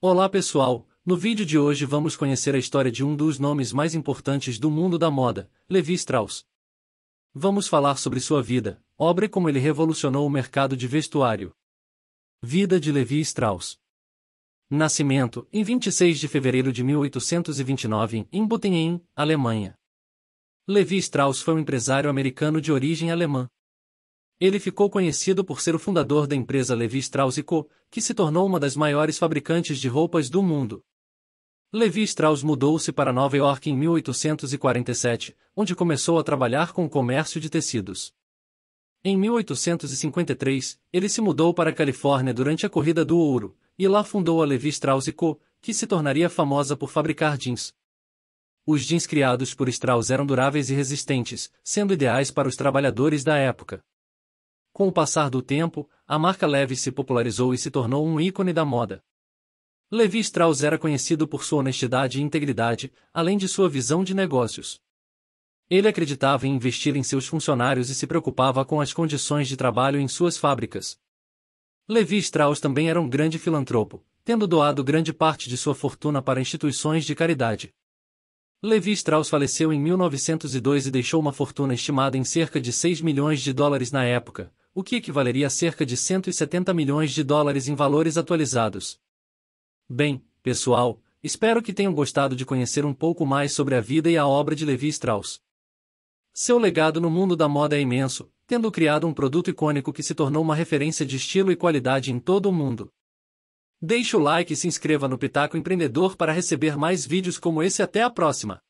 Olá pessoal, no vídeo de hoje vamos conhecer a história de um dos nomes mais importantes do mundo da moda, Levi Strauss. Vamos falar sobre sua vida, obra e como ele revolucionou o mercado de vestuário. Vida de Levi Strauss Nascimento, em 26 de fevereiro de 1829, em Butenheim, Alemanha. Levi Strauss foi um empresário americano de origem alemã. Ele ficou conhecido por ser o fundador da empresa Levi Strauss Co., que se tornou uma das maiores fabricantes de roupas do mundo. Levi Strauss mudou-se para Nova York em 1847, onde começou a trabalhar com o comércio de tecidos. Em 1853, ele se mudou para a Califórnia durante a Corrida do Ouro, e lá fundou a Levi Strauss Co., que se tornaria famosa por fabricar jeans. Os jeans criados por Strauss eram duráveis e resistentes, sendo ideais para os trabalhadores da época. Com o passar do tempo, a marca Levi se popularizou e se tornou um ícone da moda. Levi Strauss era conhecido por sua honestidade e integridade, além de sua visão de negócios. Ele acreditava em investir em seus funcionários e se preocupava com as condições de trabalho em suas fábricas. Levi Strauss também era um grande filantropo, tendo doado grande parte de sua fortuna para instituições de caridade. Levi Strauss faleceu em 1902 e deixou uma fortuna estimada em cerca de 6 milhões de dólares na época, o que equivaleria a cerca de 170 milhões de dólares em valores atualizados. Bem, pessoal, espero que tenham gostado de conhecer um pouco mais sobre a vida e a obra de Levi Strauss. Seu legado no mundo da moda é imenso, tendo criado um produto icônico que se tornou uma referência de estilo e qualidade em todo o mundo. Deixe o like e se inscreva no Pitaco Empreendedor para receber mais vídeos como esse. Até a próxima!